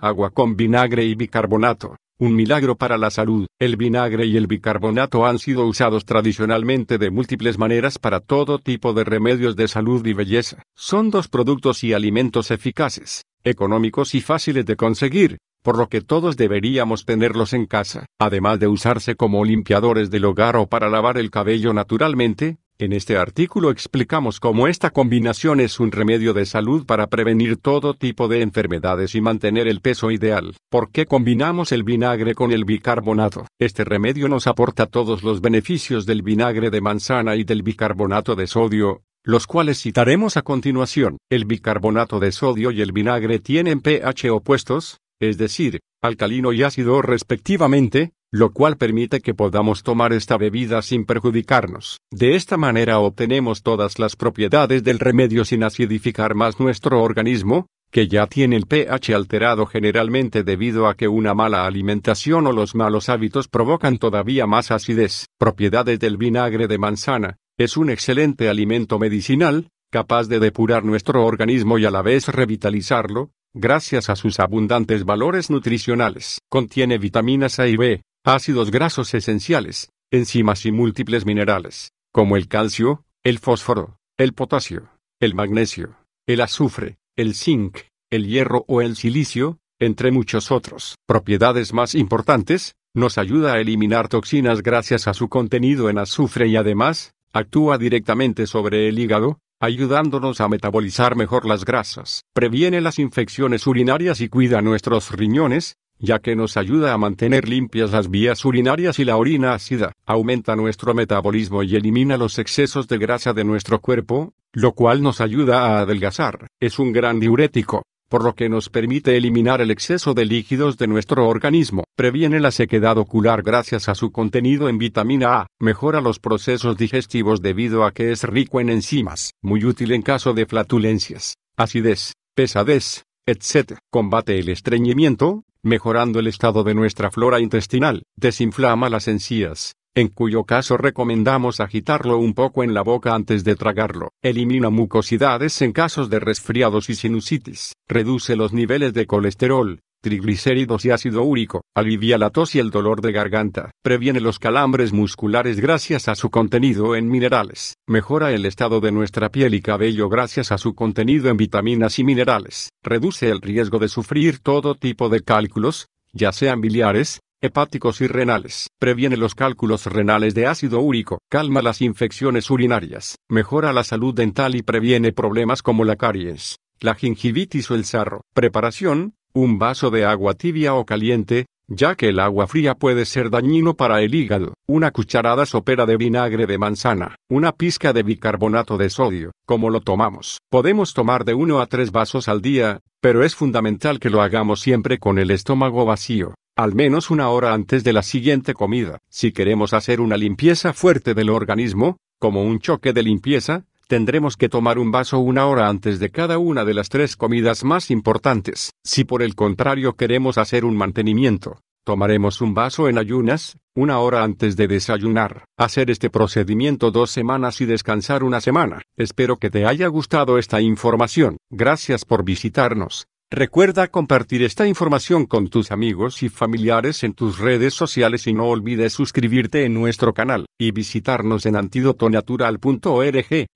agua con vinagre y bicarbonato. Un milagro para la salud, el vinagre y el bicarbonato han sido usados tradicionalmente de múltiples maneras para todo tipo de remedios de salud y belleza. Son dos productos y alimentos eficaces, económicos y fáciles de conseguir, por lo que todos deberíamos tenerlos en casa, además de usarse como limpiadores del hogar o para lavar el cabello naturalmente, en este artículo explicamos cómo esta combinación es un remedio de salud para prevenir todo tipo de enfermedades y mantener el peso ideal. ¿Por qué combinamos el vinagre con el bicarbonato? Este remedio nos aporta todos los beneficios del vinagre de manzana y del bicarbonato de sodio, los cuales citaremos a continuación. El bicarbonato de sodio y el vinagre tienen pH opuestos, es decir, alcalino y ácido respectivamente, lo cual permite que podamos tomar esta bebida sin perjudicarnos. De esta manera obtenemos todas las propiedades del remedio sin acidificar más nuestro organismo, que ya tiene el pH alterado generalmente debido a que una mala alimentación o los malos hábitos provocan todavía más acidez. Propiedades del vinagre de manzana. Es un excelente alimento medicinal, capaz de depurar nuestro organismo y a la vez revitalizarlo, gracias a sus abundantes valores nutricionales. Contiene vitaminas A y B, ácidos grasos esenciales, enzimas y múltiples minerales, como el calcio, el fósforo, el potasio, el magnesio, el azufre, el zinc, el hierro o el silicio, entre muchos otros. Propiedades más importantes, nos ayuda a eliminar toxinas gracias a su contenido en azufre y además, actúa directamente sobre el hígado, ayudándonos a metabolizar mejor las grasas. Previene las infecciones urinarias y cuida nuestros riñones, ya que nos ayuda a mantener limpias las vías urinarias y la orina ácida, aumenta nuestro metabolismo y elimina los excesos de grasa de nuestro cuerpo, lo cual nos ayuda a adelgazar, es un gran diurético, por lo que nos permite eliminar el exceso de líquidos de nuestro organismo, previene la sequedad ocular gracias a su contenido en vitamina A, mejora los procesos digestivos debido a que es rico en enzimas, muy útil en caso de flatulencias, acidez, pesadez, etc. Combate el estreñimiento, mejorando el estado de nuestra flora intestinal, desinflama las encías, en cuyo caso recomendamos agitarlo un poco en la boca antes de tragarlo, elimina mucosidades en casos de resfriados y sinusitis, reduce los niveles de colesterol, triglicéridos y ácido úrico, alivia la tos y el dolor de garganta, previene los calambres musculares gracias a su contenido en minerales, mejora el estado de nuestra piel y cabello gracias a su contenido en vitaminas y minerales, reduce el riesgo de sufrir todo tipo de cálculos, ya sean biliares, hepáticos y renales. Previene los cálculos renales de ácido úrico, calma las infecciones urinarias, mejora la salud dental y previene problemas como la caries, la gingivitis o el sarro. Preparación, un vaso de agua tibia o caliente, ya que el agua fría puede ser dañino para el hígado, una cucharada sopera de vinagre de manzana, una pizca de bicarbonato de sodio, como lo tomamos. Podemos tomar de uno a tres vasos al día, pero es fundamental que lo hagamos siempre con el estómago vacío, al menos una hora antes de la siguiente comida. Si queremos hacer una limpieza fuerte del organismo, como un choque de limpieza, tendremos que tomar un vaso una hora antes de cada una de las tres comidas más importantes. Si por el contrario queremos hacer un mantenimiento, tomaremos un vaso en ayunas, una hora antes de desayunar. Hacer este procedimiento dos semanas y descansar una semana. Espero que te haya gustado esta información. Gracias por visitarnos. Recuerda compartir esta información con tus amigos y familiares en tus redes sociales y no olvides suscribirte en nuestro canal y visitarnos en antidotonatural.org.